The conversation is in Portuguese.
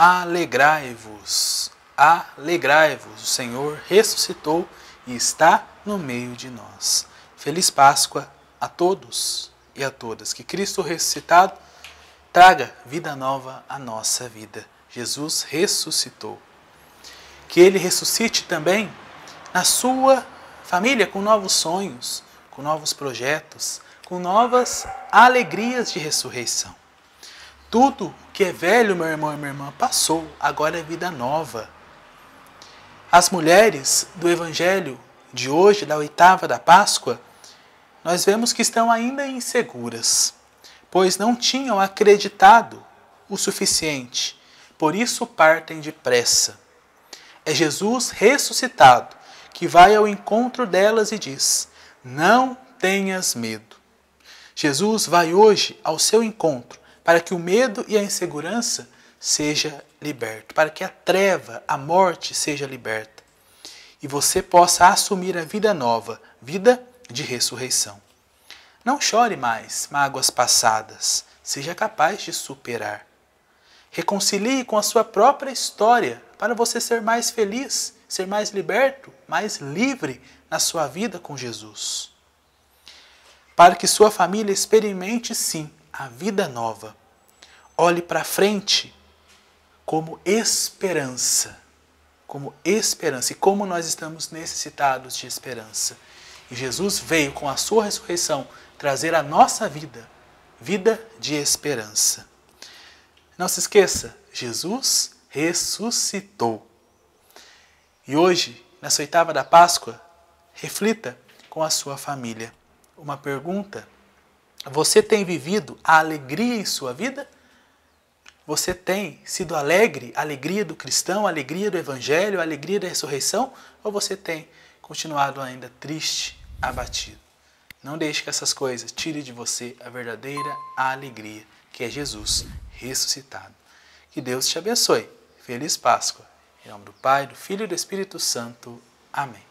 Alegrai-vos, alegrai-vos, o Senhor ressuscitou e está no meio de nós. Feliz Páscoa a todos e a todas. Que Cristo ressuscitado traga vida nova à nossa vida. Jesus ressuscitou. Que ele ressuscite também na sua família com novos sonhos, com novos projetos, com novas alegrias de ressurreição. Tudo o que é velho, meu irmão e minha irmã, passou, agora é vida nova. As mulheres do Evangelho de hoje, da oitava da Páscoa, nós vemos que estão ainda inseguras, pois não tinham acreditado o suficiente, por isso partem depressa. É Jesus ressuscitado que vai ao encontro delas e diz: Não tenhas medo. Jesus vai hoje ao seu encontro para que o medo e a insegurança seja liberto, para que a treva, a morte seja liberta e você possa assumir a vida nova, vida de ressurreição. Não chore mais mágoas passadas, seja capaz de superar. Reconcilie com a sua própria história para você ser mais feliz, ser mais liberto, mais livre na sua vida com Jesus. Para que sua família experimente, sim, a vida nova. Olhe para frente como esperança, como esperança e como nós estamos necessitados de esperança. E Jesus veio com a sua ressurreição trazer a nossa vida vida de esperança. Não se esqueça, Jesus ressuscitou. E hoje, nessa oitava da Páscoa, reflita com a sua família. Uma pergunta você tem vivido a alegria em sua vida? Você tem sido alegre, a alegria do cristão, a alegria do evangelho, a alegria da ressurreição? Ou você tem continuado ainda triste, abatido? Não deixe que essas coisas tirem de você a verdadeira alegria, que é Jesus ressuscitado. Que Deus te abençoe. Feliz Páscoa. Em nome do Pai, do Filho e do Espírito Santo. Amém.